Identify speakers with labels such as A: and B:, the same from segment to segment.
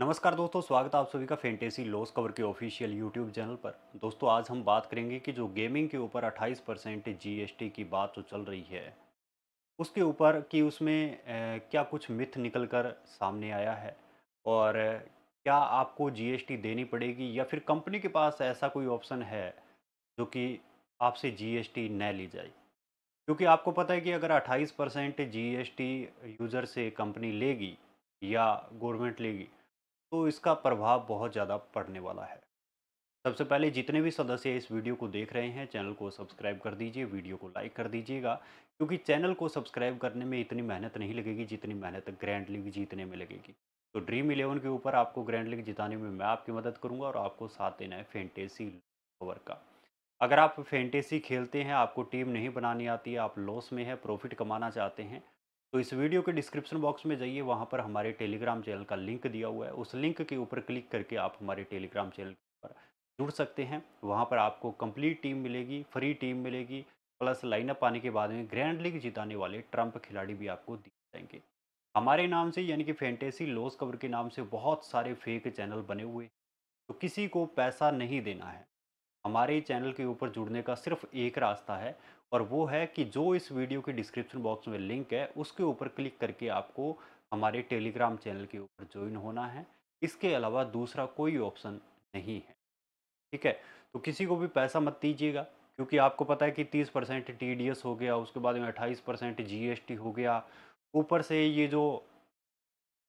A: नमस्कार दोस्तों स्वागत है आप सभी का फैंटेसी लॉस कवर के ऑफिशियल यूट्यूब चैनल पर दोस्तों आज हम बात करेंगे कि जो गेमिंग के ऊपर 28 परसेंट जी की बात जो चल रही है उसके ऊपर कि उसमें क्या कुछ मिथ निकल कर सामने आया है और क्या आपको जी देनी पड़ेगी या फिर कंपनी के पास ऐसा कोई ऑप्शन है जो कि आपसे जी न ली जाए क्योंकि आपको पता है कि अगर अट्ठाईस परसेंट जी यूज़र से कंपनी लेगी या गवर्नमेंट लेगी तो इसका प्रभाव बहुत ज़्यादा पड़ने वाला है सबसे पहले जितने भी सदस्य इस वीडियो को देख रहे हैं चैनल को सब्सक्राइब कर दीजिए वीडियो को लाइक कर दीजिएगा क्योंकि चैनल को सब्सक्राइब करने में इतनी मेहनत नहीं लगेगी जितनी मेहनत ग्रैंड लीग जीतने में लगेगी तो ड्रीम इलेवन के ऊपर आपको ग्रैंड लीग जिताने में मैं आपकी मदद करूँगा और आपको साथ देना है फेंटेसी ओवर का अगर आप फेंटेसी खेलते हैं आपको टीम नहीं बनानी आती आप लॉस में है प्रॉफिट कमाना चाहते हैं तो इस वीडियो के डिस्क्रिप्शन बॉक्स में जाइए वहाँ पर हमारे टेलीग्राम चैनल का लिंक दिया हुआ है उस लिंक के ऊपर क्लिक करके आप हमारे टेलीग्राम चैनल पर जुड़ सकते हैं वहाँ पर आपको कंप्लीट टीम मिलेगी फ्री टीम मिलेगी प्लस लाइनअप आने के बाद में ग्रैंड लीग जिताने वाले ट्रंप खिलाड़ी भी आपको दिए जाएंगे हमारे नाम से यानी कि फैंटेसी लॉस कवर के नाम से बहुत सारे फेक चैनल बने हुए हैं तो किसी को पैसा नहीं देना है हमारे चैनल के ऊपर जुड़ने का सिर्फ एक रास्ता है और वो है कि जो इस वीडियो के डिस्क्रिप्शन बॉक्स में लिंक है उसके ऊपर क्लिक करके आपको हमारे टेलीग्राम चैनल के ऊपर ज्वाइन होना है इसके अलावा दूसरा कोई ऑप्शन नहीं है ठीक है तो किसी को भी पैसा मत दीजिएगा क्योंकि आपको पता है कि 30 परसेंट टी हो गया उसके बाद में 28 परसेंट जी हो गया ऊपर से ये जो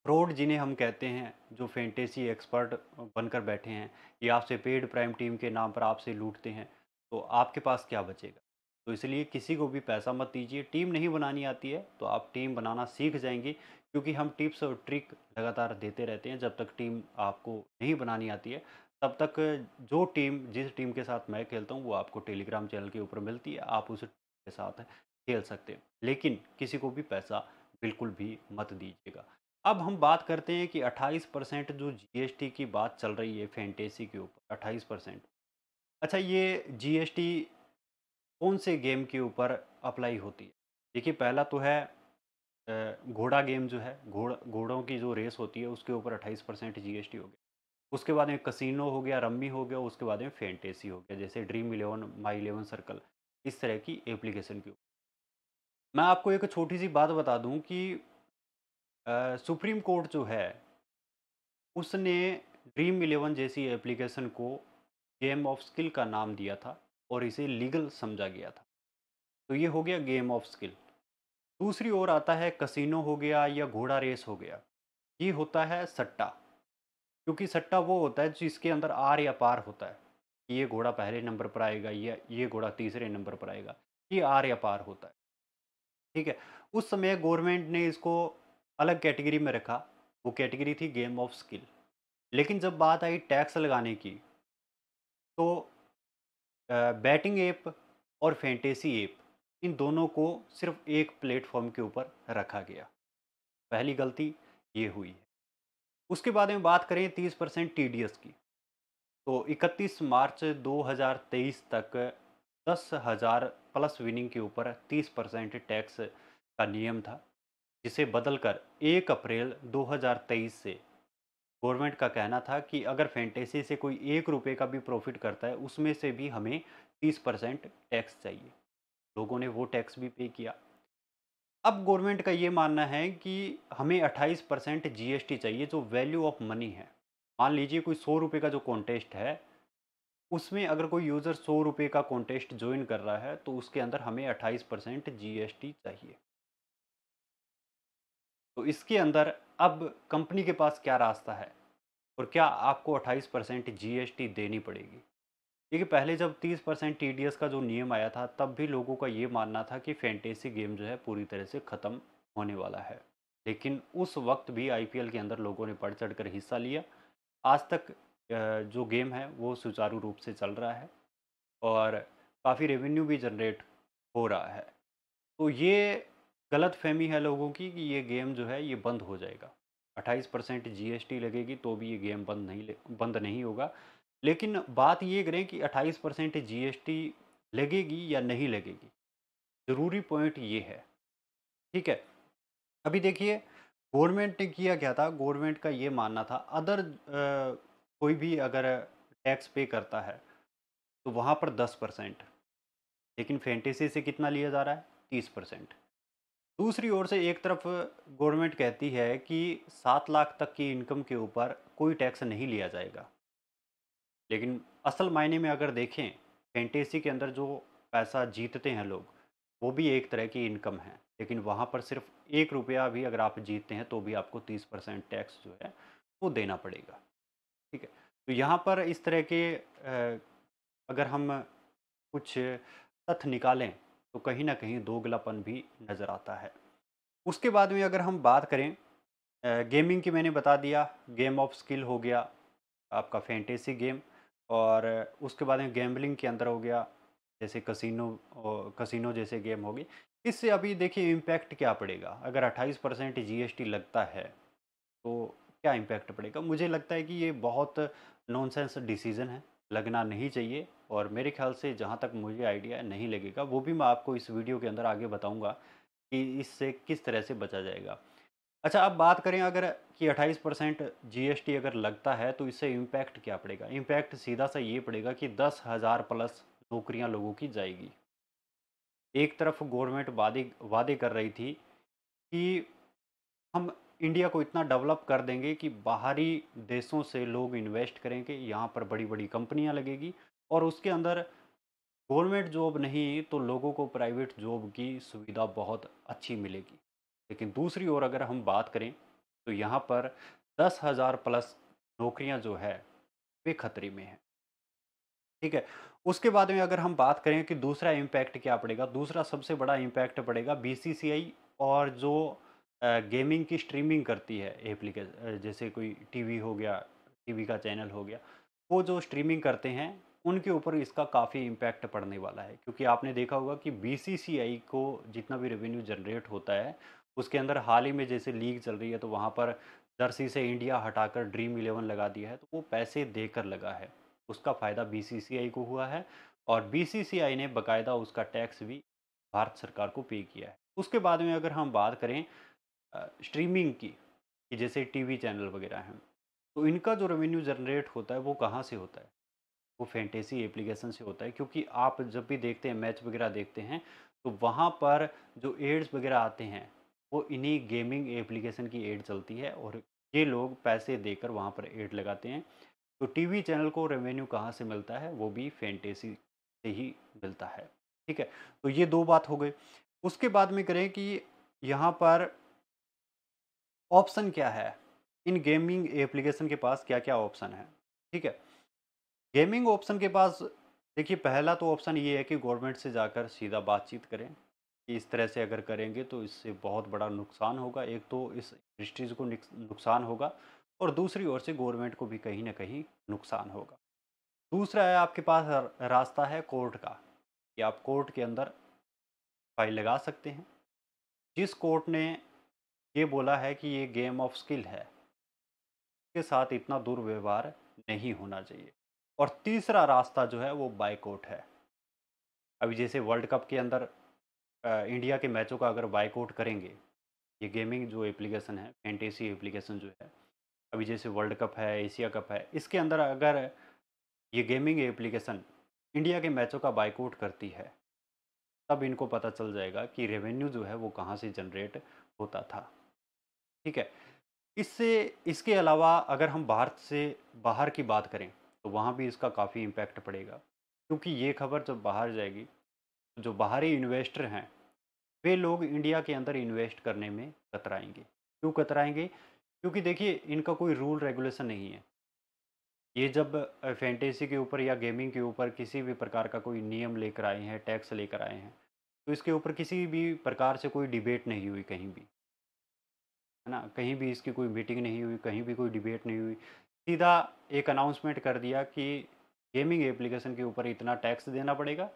A: फ्रॉड जिन्हें हम कहते हैं जो फैंटेसी एक्सपर्ट बनकर बैठे हैं ये आपसे पेड प्राइम टीम के नाम पर आपसे लूटते हैं तो आपके पास क्या बचेगा तो इसलिए किसी को भी पैसा मत दीजिए टीम नहीं बनानी आती है तो आप टीम बनाना सीख जाएंगे क्योंकि हम टिप्स और ट्रिक लगातार देते रहते हैं जब तक टीम आपको नहीं बनानी आती है तब तक जो टीम जिस टीम के साथ मैं खेलता हूँ वो आपको टेलीग्राम चैनल के ऊपर मिलती है आप उस टीम के साथ खेल सकते हैं लेकिन किसी को भी पैसा बिल्कुल भी मत दीजिएगा अब हम बात करते हैं कि 28 परसेंट जो जीएसटी की बात चल रही है फैंटेसी के ऊपर 28 परसेंट अच्छा ये जीएसटी कौन से गेम के ऊपर अप्लाई होती है देखिए पहला तो है घोड़ा गेम जो है घोड़ा घोड़ों की जो रेस होती है उसके ऊपर अट्ठाईस परसेंट जी हो गया उसके बाद में कसिनो हो गया रम्मी हो गया उसके बाद में फेंटेसी हो गया जैसे dream eleven my eleven circle इस तरह की एप्लीकेशन के ऊपर मैं आपको एक छोटी सी बात बता दूँ कि आ, सुप्रीम कोर्ट जो है उसने ड्रीम इलेवन जैसी एप्लीकेशन को गेम ऑफ स्किल का नाम दिया था और इसे लीगल समझा गया था तो ये हो गया गेम ऑफ स्किल दूसरी ओर आता है कसिनो हो गया या घोड़ा रेस हो गया ये होता है सट्टा क्योंकि सट्टा वो होता है जिसके अंदर आर या पार होता है ये घोड़ा पहले नंबर पर आएगा या ये घोड़ा तीसरे नंबर पर आएगा ये आर या पार होता है ठीक है उस समय गवर्नमेंट ने इसको अलग कैटेगरी में रखा वो कैटेगरी थी गेम ऑफ स्किल लेकिन जब बात आई टैक्स लगाने की तो बैटिंग ऐप और फैंटेसी ऐप इन दोनों को सिर्फ एक प्लेटफॉर्म के ऊपर रखा गया पहली गलती ये हुई है उसके बाद में बात करें 30 परसेंट टी की तो 31 मार्च 2023 तक दस हज़ार प्लस विनिंग के ऊपर 30 परसेंट टैक्स का नियम था जिसे बदलकर 1 अप्रैल 2023 से गवर्नमेंट का कहना था कि अगर फैंटेसी से कोई एक रुपये का भी प्रॉफिट करता है उसमें से भी हमें तीस परसेंट टैक्स चाहिए लोगों ने वो टैक्स भी पे किया अब गवर्नमेंट का ये मानना है कि हमें अट्ठाईस परसेंट जी चाहिए जो वैल्यू ऑफ मनी है मान लीजिए कोई सौ रुपये का जो कॉन्टेस्ट है उसमें अगर कोई यूज़र सौ रुपये का कॉन्टेस्ट ज्वाइन कर रहा है तो उसके अंदर हमें अट्ठाईस परसेंट जी चाहिए तो इसके अंदर अब कंपनी के पास क्या रास्ता है और क्या आपको 28 परसेंट जी देनी पड़ेगी क्योंकि पहले जब 30 परसेंट टी का जो नियम आया था तब भी लोगों का ये मानना था कि फैंटेसी गेम जो है पूरी तरह से ख़त्म होने वाला है लेकिन उस वक्त भी आई के अंदर लोगों ने बढ़ चढ़ कर हिस्सा लिया आज तक जो गेम है वो सुचारू रूप से चल रहा है और काफ़ी रेवेन्यू भी जनरेट हो रहा है तो ये गलत फहमी है लोगों की कि ये गेम जो है ये बंद हो जाएगा 28 परसेंट जी लगेगी तो भी ये गेम बंद नहीं बंद नहीं होगा लेकिन बात ये करें कि 28 परसेंट जी लगेगी या नहीं लगेगी ज़रूरी पॉइंट ये है ठीक है अभी देखिए गवर्नमेंट ने किया क्या था गवर्नमेंट का ये मानना था अदर आ, कोई भी अगर टैक्स पे करता है तो वहाँ पर 10 परसेंट लेकिन फैंटेसी से कितना लिया जा रहा है 30 परसेंट दूसरी ओर से एक तरफ गवर्नमेंट कहती है कि सात लाख तक की इनकम के ऊपर कोई टैक्स नहीं लिया जाएगा लेकिन असल मायने में अगर देखें फेंटेसी के अंदर जो पैसा जीतते हैं लोग वो भी एक तरह की इनकम है लेकिन वहाँ पर सिर्फ एक रुपया भी अगर आप जीतते हैं तो भी आपको तीस परसेंट टैक्स जो है वो देना पड़ेगा ठीक है तो यहाँ पर इस तरह के अगर हम कुछ तथ्य निकालें तो कहीं ना कहीं दोगलापन भी नज़र आता है उसके बाद में अगर हम बात करें गेमिंग की मैंने बता दिया गेम ऑफ स्किल हो गया आपका फैंटेसी गेम और उसके बाद में गैम्बलिंग के अंदर हो गया जैसे कसिनो कसिनो जैसे गेम हो गए इससे अभी देखिए इम्पैक्ट क्या पड़ेगा अगर 28 परसेंट जी लगता है तो क्या इम्पैक्ट पड़ेगा मुझे लगता है कि ये बहुत नॉनसेंस डिसीज़न है लगना नहीं चाहिए और मेरे ख्याल से जहाँ तक मुझे आइडिया नहीं लगेगा वो भी मैं आपको इस वीडियो के अंदर आगे बताऊँगा कि इससे किस तरह से बचा जाएगा अच्छा अब बात करें अगर कि 28 परसेंट जी अगर लगता है तो इससे इम्पैक्ट क्या पड़ेगा इम्पैक्ट सीधा सा ये पड़ेगा कि दस हज़ार प्लस नौकरियां लोगों की जाएगी एक तरफ गवर्नमेंट वादे वादे कर रही थी कि हम इंडिया को इतना डेवलप कर देंगे कि बाहरी देशों से लोग इन्वेस्ट करेंगे यहाँ पर बड़ी बड़ी कंपनियाँ लगेगी और उसके अंदर गवर्नमेंट जॉब नहीं तो लोगों को प्राइवेट जॉब की सुविधा बहुत अच्छी मिलेगी लेकिन दूसरी ओर अगर हम बात करें तो यहाँ पर दस हज़ार प्लस नौकरियाँ जो है वे खतरे में हैं ठीक है उसके बाद में अगर हम बात करें कि दूसरा इम्पैक्ट क्या पड़ेगा दूसरा सबसे बड़ा इम्पैक्ट पड़ेगा बी और जो गेमिंग की स्ट्रीमिंग करती है एप्लीकेशन जैसे कोई टीवी हो गया टीवी का चैनल हो गया वो जो स्ट्रीमिंग करते हैं उनके ऊपर इसका काफ़ी इम्पैक्ट पड़ने वाला है क्योंकि आपने देखा होगा कि बी को जितना भी रेवेन्यू जनरेट होता है उसके अंदर हाल ही में जैसे लीग चल रही है तो वहाँ पर जर्सी से इंडिया हटाकर ड्रीम इलेवन लगा दिया है तो वो पैसे देकर लगा है उसका फ़ायदा बीसीसीआई को हुआ है और बीसीसीआई ने बाकायदा उसका टैक्स भी भारत सरकार को पे किया है उसके बाद में अगर हम बात करें स्ट्रीमिंग की कि जैसे टीवी चैनल वगैरह हैं तो इनका जो रेवेन्यू जनरेट होता है वो कहाँ से होता है वो फैंटेसी एप्लीकेशन से होता है क्योंकि आप जब भी देखते हैं मैच वगैरह देखते हैं तो वहाँ पर जो एड्स वगैरह आते हैं वो इन्हीं गेमिंग एप्लीकेशन की एड चलती है और ये लोग पैसे देकर वहाँ पर एड लगाते हैं तो टीवी चैनल को रेवेन्यू कहाँ से मिलता है वो भी फैंटेसी से ही मिलता है ठीक है तो ये दो बात हो गई उसके बाद में करें कि यहाँ पर ऑप्शन क्या है इन गेमिंग एप्लीकेशन के पास क्या क्या ऑप्शन है ठीक है गेमिंग ऑप्शन के पास देखिए पहला तो ऑप्शन ये है कि गवर्नमेंट से जाकर सीधा बातचीत करें कि इस तरह से अगर करेंगे तो इससे बहुत बड़ा नुकसान होगा एक तो इस इंडस्ट्रीज को नुकसान होगा और दूसरी ओर से गवर्नमेंट को भी कहीं ना कहीं नुकसान होगा दूसरा है आपके पास रास्ता है कोर्ट का कि आप कोर्ट के अंदर फाइल लगा सकते हैं जिस कोर्ट ने ये बोला है कि ये गेम ऑफ स्किल है के साथ इतना दुर्व्यवहार नहीं होना चाहिए और तीसरा रास्ता जो है वो बाइकआउट है अभी जैसे वर्ल्ड कप के अंदर इंडिया के मैचों का अगर बाइकआउट करेंगे ये गेमिंग जो एप्लीकेशन है फैंटेसी एप्लीकेशन जो है अभी जैसे वर्ल्ड कप है एशिया कप है इसके अंदर अगर ये गेमिंग एप्लीकेशन इंडिया के मैचों का बाइकआउट करती है तब इनको पता चल जाएगा कि रेवेन्यू जो है वो कहाँ से जनरेट होता था ठीक है इससे इसके अलावा अगर हम भारत से बाहर की बात करें तो वहाँ भी इसका काफ़ी इम्पैक्ट पड़ेगा क्योंकि ये खबर जब बाहर जाएगी तो जो बाहरी इन्वेस्टर हैं वे लोग इंडिया के अंदर इन्वेस्ट करने में कतराएंगे क्यों कतराएंगे क्योंकि देखिए इनका कोई रूल रेगुलेशन नहीं है ये जब फैंटेसी के ऊपर या गेमिंग के ऊपर किसी भी प्रकार का कोई नियम लेकर आए हैं टैक्स लेकर आए हैं तो इसके ऊपर किसी भी प्रकार से कोई डिबेट नहीं हुई कहीं भी है ना कहीं भी इसकी कोई मीटिंग नहीं हुई कहीं भी कोई डिबेट नहीं हुई सीधा एक अनाउंसमेंट कर दिया कि गेमिंग एप्लीकेशन के ऊपर इतना टैक्स देना पड़ेगा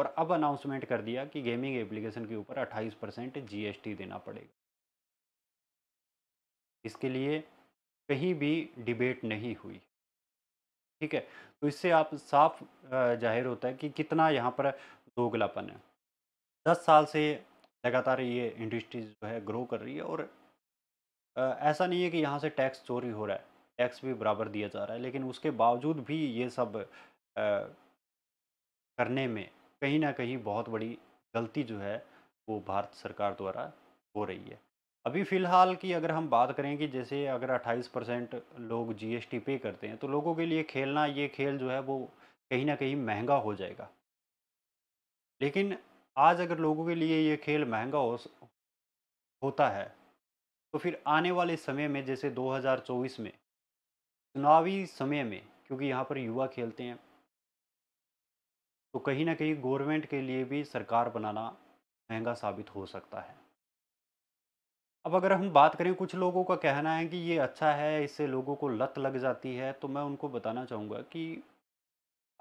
A: और अब अनाउंसमेंट कर दिया कि गेमिंग एप्लीकेशन के ऊपर 28 परसेंट जी देना पड़ेगा इसके लिए कहीं भी डिबेट नहीं हुई ठीक है तो इससे आप साफ जाहिर होता है कि कितना यहाँ पर दोगलापन है दस साल से लगातार ये इंडस्ट्री जो है ग्रो कर रही है और ऐसा नहीं है कि यहाँ से टैक्स चोरी हो रहा है टैक्स भी बराबर दिया जा रहा है लेकिन उसके बावजूद भी ये सब करने में कहीं ना कहीं बहुत बड़ी गलती जो है वो भारत सरकार द्वारा हो रही है अभी फ़िलहाल की अगर हम बात करें कि जैसे अगर 28 परसेंट लोग जीएसटी पे करते हैं तो लोगों के लिए खेलना ये खेल जो है वो कहीं ना कहीं महंगा हो जाएगा लेकिन आज अगर लोगों के लिए ये खेल महंगा हो होता है तो फिर आने वाले समय में जैसे 2024 में चुनावी समय में क्योंकि यहाँ पर युवा खेलते हैं तो कहीं ना कहीं गवर्नमेंट के लिए भी सरकार बनाना महंगा साबित हो सकता है अब अगर हम बात करें कुछ लोगों का कहना है कि ये अच्छा है इससे लोगों को लत लग जाती है तो मैं उनको बताना चाहूँगा कि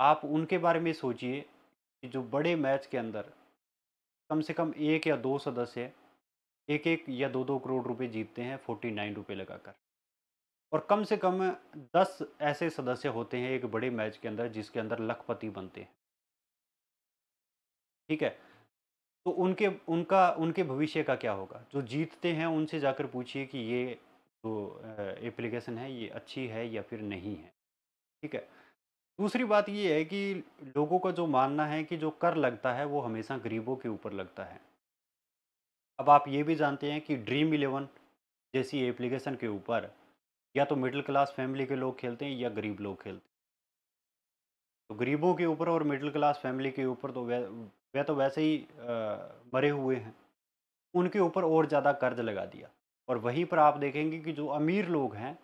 A: आप उनके बारे में सोचिए कि जो बड़े मैच के अंदर कम से कम एक या दो सदस्य एक एक या दो दो करोड़ रुपए जीतते हैं फोर्टी नाइन रुपये लगाकर और कम से कम दस ऐसे सदस्य होते हैं एक बड़े मैच के अंदर जिसके अंदर लखपति बनते हैं ठीक है तो उनके उनका उनके भविष्य का क्या होगा जो जीतते हैं उनसे जाकर पूछिए कि ये जो एप्लीकेशन है ये अच्छी है या फिर नहीं है ठीक है दूसरी बात ये है कि लोगों का जो मानना है कि जो कर लगता है वो हमेशा गरीबों के ऊपर लगता है अब आप ये भी जानते हैं कि ड्रीम इलेवन जैसी एप्लीकेशन के ऊपर या तो मिडिल क्लास फैमिली के लोग खेलते हैं या गरीब लोग खेलते हैं तो गरीबों के ऊपर और मिडिल क्लास फैमिली के ऊपर तो वह वह तो वैसे ही आ, मरे हुए हैं उनके ऊपर और ज़्यादा कर्ज लगा दिया और वहीं पर आप देखेंगे कि जो अमीर लोग हैं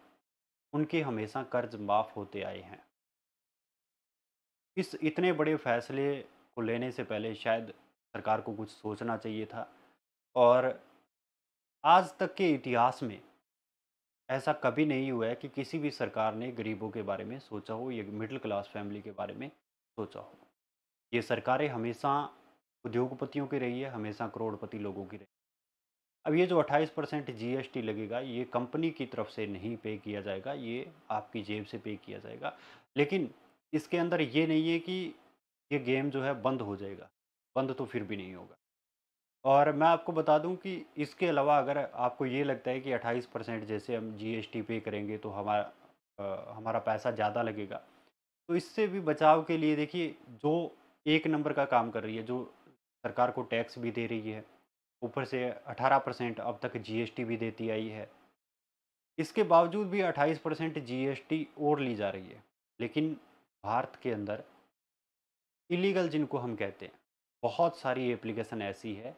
A: उनके हमेशा कर्ज माफ़ होते आए हैं इस इतने बड़े फैसले को लेने से पहले शायद सरकार को कुछ सोचना चाहिए था और आज तक के इतिहास में ऐसा कभी नहीं हुआ है कि किसी भी सरकार ने गरीबों के बारे में सोचा हो या मिडिल क्लास फैमिली के बारे में सोचा हो ये सरकारें हमेशा उद्योगपतियों की रही है हमेशा करोड़पति लोगों की रही है अब ये जो 28 परसेंट जी लगेगा ये कंपनी की तरफ से नहीं पे किया जाएगा ये आपकी जेब से पे किया जाएगा लेकिन इसके अंदर ये नहीं है कि ये गेम जो है बंद हो जाएगा बंद तो फिर भी नहीं होगा और मैं आपको बता दूं कि इसके अलावा अगर आपको ये लगता है कि 28 परसेंट जैसे हम जीएसटी पे करेंगे तो हमारा हमारा पैसा ज़्यादा लगेगा तो इससे भी बचाव के लिए देखिए जो एक नंबर का काम कर रही है जो सरकार को टैक्स भी दे रही है ऊपर से 18 परसेंट अब तक जीएसटी भी देती आई है इसके बावजूद भी 28 परसेंट जी और ली जा रही है लेकिन भारत के अंदर इलीगल जिनको हम कहते हैं बहुत सारी एप्लीकेशन ऐसी है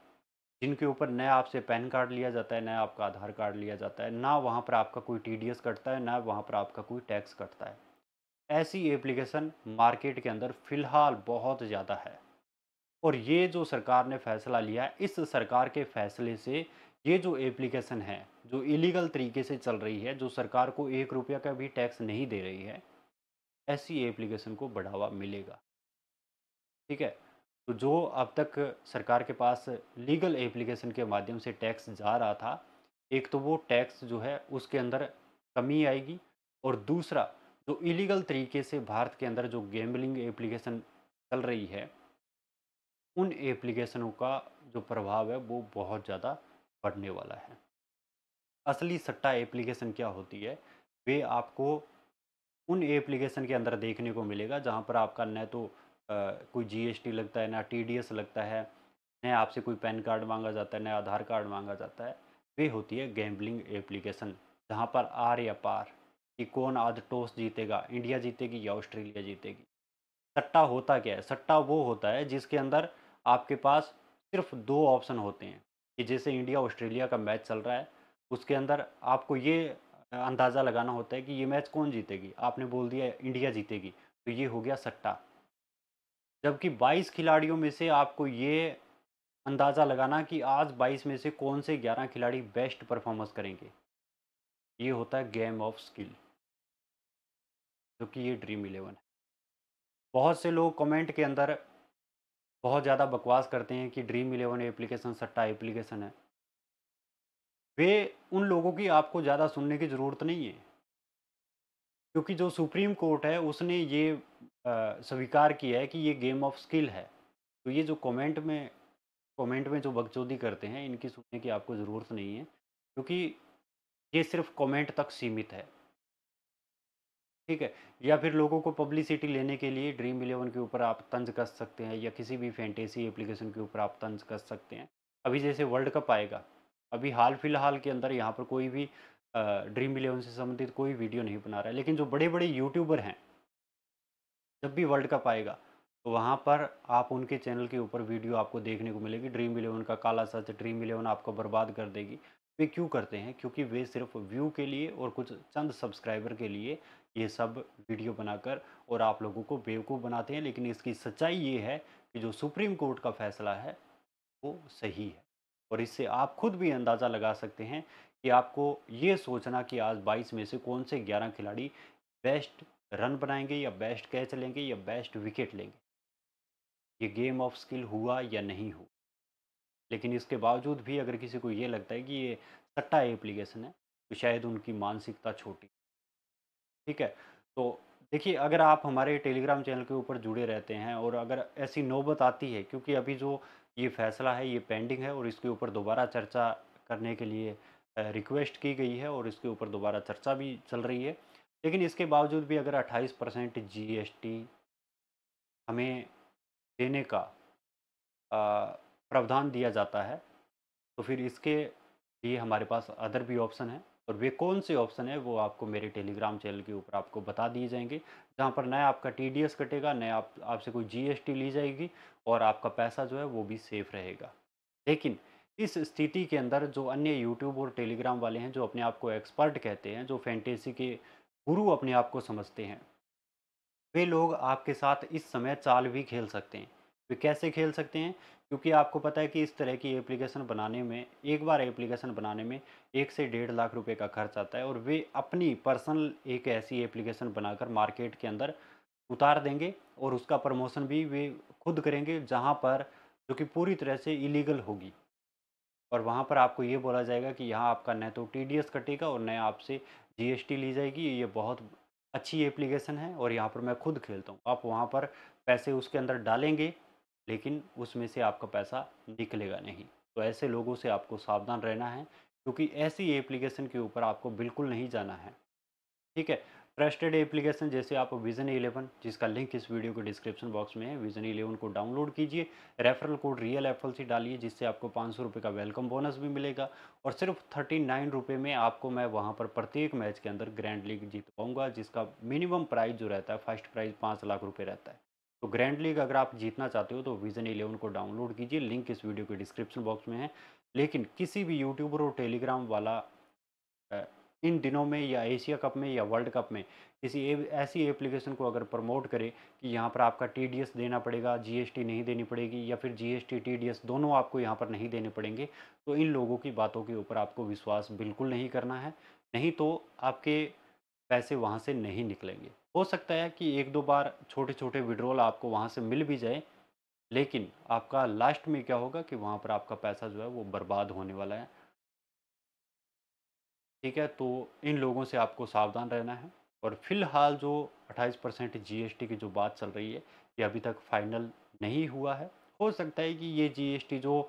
A: जिनके ऊपर नया आपसे पैन कार्ड लिया जाता है नया आपका आधार कार्ड लिया जाता है ना वहाँ पर आपका कोई टी कटता है ना वहाँ पर आपका कोई टैक्स कटता है ऐसी एप्लीकेशन मार्केट के अंदर फ़िलहाल बहुत ज़्यादा है और ये जो सरकार ने फैसला लिया इस सरकार के फैसले से ये जो एप्लीकेशन है जो इलीगल तरीके से चल रही है जो सरकार को एक रुपया का भी टैक्स नहीं दे रही है ऐसी एप्लीकेशन को बढ़ावा मिलेगा ठीक है तो जो अब तक सरकार के पास लीगल एप्लीकेशन के माध्यम से टैक्स जा रहा था एक तो वो टैक्स जो है उसके अंदर कमी आएगी और दूसरा जो इलीगल तरीके से भारत के अंदर जो गेमलिंग एप्लीकेशन चल रही है उन एप्लीकेशनों का जो प्रभाव है वो बहुत ज़्यादा बढ़ने वाला है असली सट्टा एप्लीकेशन क्या होती है वे आपको उन एप्लीकेशन के अंदर देखने को मिलेगा जहाँ पर आपका न तो कोई जीएसटी लगता है ना टीडीएस लगता है ना आपसे कोई पैन कार्ड मांगा जाता है ना आधार कार्ड मांगा जाता है वे होती है गैम्बलिंग एप्लीकेशन जहाँ पर आर या पार कि कौन आज टॉस जीतेगा इंडिया जीतेगी या ऑस्ट्रेलिया जीतेगी सट्टा होता क्या है सट्टा वो होता है जिसके अंदर आपके पास सिर्फ दो ऑप्शन होते हैं कि जैसे इंडिया ऑस्ट्रेलिया का मैच चल रहा है उसके अंदर आपको ये अंदाज़ा लगाना होता है कि ये मैच कौन जीतेगी आपने बोल दिया इंडिया जीतेगी तो ये हो गया सट्टा जबकि 22 खिलाड़ियों में से आपको ये अंदाज़ा लगाना कि आज 22 में से कौन से 11 खिलाड़ी बेस्ट परफॉर्मेंस करेंगे ये होता है गेम ऑफ स्किल जो कि ये ड्रीम इलेवन है बहुत से लोग कमेंट के अंदर बहुत ज़्यादा बकवास करते हैं कि ड्रीम इलेवन एप्लीकेशन सट्टा एप्लीकेशन है वे उन लोगों की आपको ज़्यादा सुनने की ज़रूरत नहीं है क्योंकि जो सुप्रीम कोर्ट है उसने ये स्वीकार किया है कि ये गेम ऑफ स्किल है तो ये जो कमेंट में कमेंट में जो बगचौदी करते हैं इनकी सुनने की आपको ज़रूरत नहीं है क्योंकि ये सिर्फ कमेंट तक सीमित है ठीक है या फिर लोगों को पब्लिसिटी लेने के लिए ड्रीम इलेवन के ऊपर आप तंज कस सकते हैं या किसी भी फैंटेसी एप्लीकेशन के ऊपर आप तंज कस सकते हैं अभी जैसे वर्ल्ड कप आएगा अभी हाल फिलहाल के अंदर यहाँ पर कोई भी ड्रीम इलेवन से संबंधित कोई वीडियो नहीं बना रहा है लेकिन जो बड़े बड़े यूट्यूबर हैं जब भी वर्ल्ड कप आएगा तो वहाँ पर आप उनके चैनल के ऊपर वीडियो आपको देखने को मिलेगी ड्रीम इलेवन का काला सच ड्रीम इलेवन आपको बर्बाद कर देगी वे क्यों करते हैं क्योंकि वे सिर्फ व्यू के लिए और कुछ चंद सब्सक्राइबर के लिए ये सब वीडियो बनाकर और आप लोगों को बेवकूफ़ बनाते हैं लेकिन इसकी सच्चाई ये है कि जो सुप्रीम कोर्ट का फैसला है वो सही है और इससे आप खुद भी अंदाज़ा लगा सकते हैं कि आपको ये सोचना कि आज 22 में से कौन से 11 खिलाड़ी बेस्ट रन बनाएंगे या बेस्ट कैच लेंगे या बेस्ट विकेट लेंगे ये गेम ऑफ स्किल हुआ या नहीं हुआ लेकिन इसके बावजूद भी अगर किसी को ये लगता है कि ये सट्टा एप्लीकेशन है तो शायद उनकी मानसिकता छोटी ठीक है तो देखिए अगर आप हमारे टेलीग्राम चैनल के ऊपर जुड़े रहते हैं और अगर ऐसी नौबत आती है क्योंकि अभी जो ये फैसला है ये पेंडिंग है और इसके ऊपर दोबारा चर्चा करने के लिए रिक्वेस्ट की गई है और इसके ऊपर दोबारा चर्चा भी चल रही है लेकिन इसके बावजूद भी अगर 28 परसेंट जी हमें देने का प्रावधान दिया जाता है तो फिर इसके लिए हमारे पास अदर भी ऑप्शन है और वे कौन से ऑप्शन है वो आपको मेरे टेलीग्राम चैनल के ऊपर आपको बता दिए जाएंगे जहाँ पर नया आपका टी कटेगा नया आप आपसे कोई जीएसटी ली जाएगी और आपका पैसा जो है वो भी सेफ रहेगा लेकिन इस स्थिति के अंदर जो अन्य यूट्यूब और टेलीग्राम वाले हैं जो अपने आप को एक्सपर्ट कहते हैं जो फैंटेसी के गुरु अपने आप को समझते हैं वे लोग आपके साथ इस समय चाल भी खेल सकते हैं वे कैसे खेल सकते हैं क्योंकि आपको पता है कि इस तरह की एप्लीकेशन बनाने में एक बार एप्लीकेशन बनाने में एक से डेढ़ लाख रुपए का खर्च आता है और वे अपनी पर्सनल एक ऐसी एप्लीकेशन बनाकर मार्केट के अंदर उतार देंगे और उसका प्रमोशन भी वे खुद करेंगे जहाँ पर जो कि पूरी तरह से इलीगल होगी और वहाँ पर आपको ये बोला जाएगा कि यहाँ आपका न तो टी कटेगा और न आपसे जी ली जाएगी ये बहुत अच्छी एप्लीकेशन है और यहाँ पर मैं खुद खेलता हूँ आप वहाँ पर पैसे उसके अंदर डालेंगे लेकिन उसमें से आपका पैसा निकलेगा नहीं तो ऐसे लोगों से आपको सावधान रहना है क्योंकि ऐसी एप्लीकेशन के ऊपर आपको बिल्कुल नहीं जाना है ठीक है ट्रस्टेड एप्लीकेशन जैसे आप विजन इलेवन जिसका लिंक इस वीडियो के डिस्क्रिप्शन बॉक्स में है विजन इलेवन को डाउनलोड कीजिए referral code real F C डालिए जिससे आपको पाँच सौ का वेलकम बोनस भी मिलेगा और सिर्फ थर्टी नाइन रुपये में आपको मैं वहाँ पर प्रत्येक मैच के अंदर ग्रैंड लीग जीत पाऊँगा जिसका मिनिमम प्राइज़ जो रहता है फर्स्ट प्राइज़ पाँच लाख रुपये रहता है तो ग्रैंड लीग अगर आप जीतना चाहते हो तो विजन इलेवन को डाउनलोड कीजिए लिंक इस वीडियो के डिस्क्रिप्शन बॉक्स में है लेकिन किसी भी यूट्यूबर और टेलीग्राम वाला इन दिनों में या एशिया कप में या वर्ल्ड कप में किसी ऐसी एप्लीकेशन को अगर प्रमोट करे कि यहाँ पर आपका टी देना पड़ेगा जीएसटी नहीं देनी पड़ेगी या फिर जीएसटी टीडीएस दोनों आपको यहाँ पर नहीं देने पड़ेंगे तो इन लोगों की बातों के ऊपर आपको विश्वास बिल्कुल नहीं करना है नहीं तो आपके पैसे वहाँ से नहीं निकलेंगे हो सकता है कि एक दो बार छोटे छोटे विड्रॉल आपको वहाँ से मिल भी जाए लेकिन आपका लास्ट में क्या होगा कि वहाँ पर आपका पैसा जो है वो बर्बाद होने वाला है ठीक है तो इन लोगों से आपको सावधान रहना है और फिलहाल जो 28 परसेंट जी की जो बात चल रही है ये अभी तक फाइनल नहीं हुआ है हो सकता है कि ये जीएसटी जो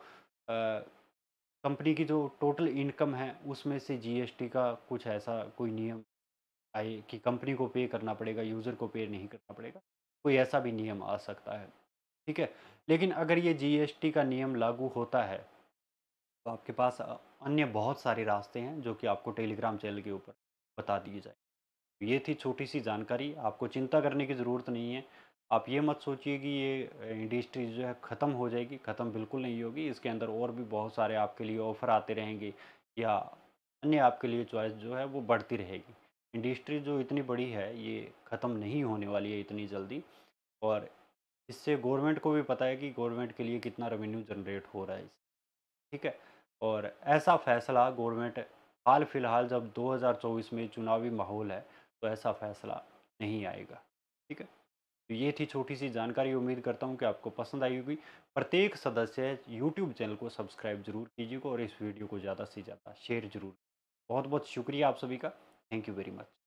A: कंपनी की जो टोटल इनकम है उसमें से जीएसटी का कुछ ऐसा कोई नियम आए कि कंपनी को पे करना पड़ेगा यूज़र को पे नहीं करना पड़ेगा कोई ऐसा भी नियम आ सकता है ठीक है लेकिन अगर ये जी का नियम लागू होता है तो आपके पास अन्य बहुत सारे रास्ते हैं जो कि आपको टेलीग्राम चैनल के ऊपर बता दिए जाए ये थी छोटी सी जानकारी आपको चिंता करने की ज़रूरत नहीं है आप ये मत सोचिए कि ये इंडस्ट्री जो है ख़त्म हो जाएगी ख़त्म बिल्कुल नहीं होगी इसके अंदर और भी बहुत सारे आपके लिए ऑफ़र आते रहेंगे या अन्य आपके लिए चॉइस जो है वो बढ़ती रहेगी इंडस्ट्री जो इतनी बड़ी है ये ख़त्म नहीं होने वाली है इतनी जल्दी और इससे गवर्नमेंट को भी पता है कि गवर्नमेंट के लिए कितना रेवेन्यू जनरेट हो रहा है ठीक है और ऐसा फैसला गवर्नमेंट हाल फिलहाल जब 2024 में चुनावी माहौल है तो ऐसा फैसला नहीं आएगा ठीक है तो ये थी छोटी सी जानकारी उम्मीद करता हूँ कि आपको पसंद आई होगी प्रत्येक सदस्य यूट्यूब चैनल को सब्सक्राइब जरूर कीजिएगा और इस वीडियो को ज़्यादा से ज़्यादा शेयर जरूर बहुत बहुत शुक्रिया आप सभी का थैंक यू वेरी मच